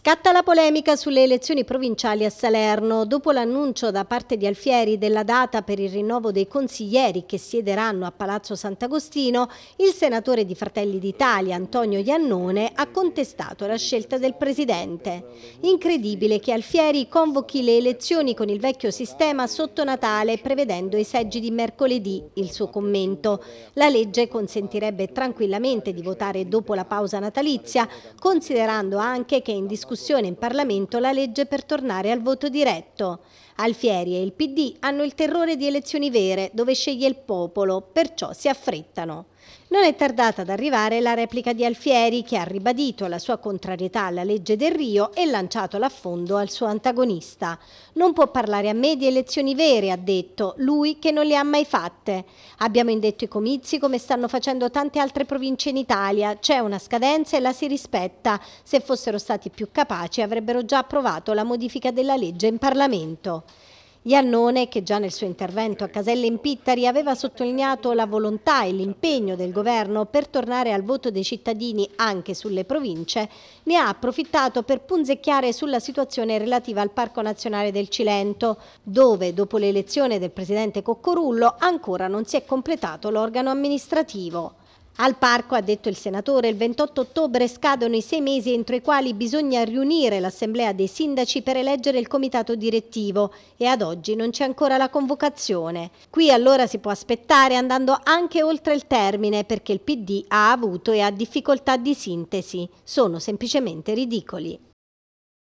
Scatta la polemica sulle elezioni provinciali a Salerno. Dopo l'annuncio da parte di Alfieri della data per il rinnovo dei consiglieri che siederanno a Palazzo Sant'Agostino, il senatore di Fratelli d'Italia Antonio Iannone ha contestato la scelta del presidente. Incredibile che Alfieri convochi le elezioni con il vecchio sistema sotto Natale prevedendo i seggi di mercoledì, il suo commento. La legge consentirebbe tranquillamente di votare dopo la pausa natalizia, considerando anche che in discussione discussione in Parlamento la legge per tornare al voto diretto. Alfieri e il PD hanno il terrore di elezioni vere dove sceglie il popolo, perciò si affrettano. Non è tardata ad arrivare la replica di Alfieri che ha ribadito la sua contrarietà alla legge del Rio e lanciato l'affondo al suo antagonista. Non può parlare a me di elezioni vere, ha detto, lui che non le ha mai fatte. Abbiamo indetto i comizi come stanno facendo tante altre province in Italia, c'è una scadenza e la si rispetta. Se fossero stati più capaci avrebbero già approvato la modifica della legge in Parlamento. Iannone, che già nel suo intervento a Caselle in Pittari aveva sottolineato la volontà e l'impegno del governo per tornare al voto dei cittadini anche sulle province, ne ha approfittato per punzecchiare sulla situazione relativa al Parco Nazionale del Cilento, dove dopo l'elezione del presidente Coccorullo ancora non si è completato l'organo amministrativo. Al parco, ha detto il senatore, il 28 ottobre scadono i sei mesi entro i quali bisogna riunire l'assemblea dei sindaci per eleggere il comitato direttivo e ad oggi non c'è ancora la convocazione. Qui allora si può aspettare andando anche oltre il termine perché il PD ha avuto e ha difficoltà di sintesi. Sono semplicemente ridicoli.